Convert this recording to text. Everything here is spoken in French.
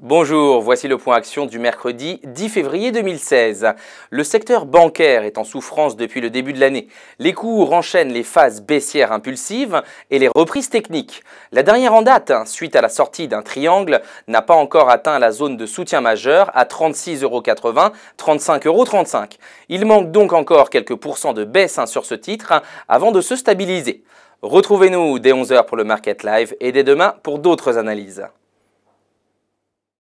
Bonjour, voici le point action du mercredi 10 février 2016. Le secteur bancaire est en souffrance depuis le début de l'année. Les cours enchaînent les phases baissières impulsives et les reprises techniques. La dernière en date, hein, suite à la sortie d'un triangle, n'a pas encore atteint la zone de soutien majeur à 36,80€, 35,35€. Il manque donc encore quelques pourcents de baisse hein, sur ce titre avant de se stabiliser. Retrouvez-nous dès 11h pour le Market Live et dès demain pour d'autres analyses.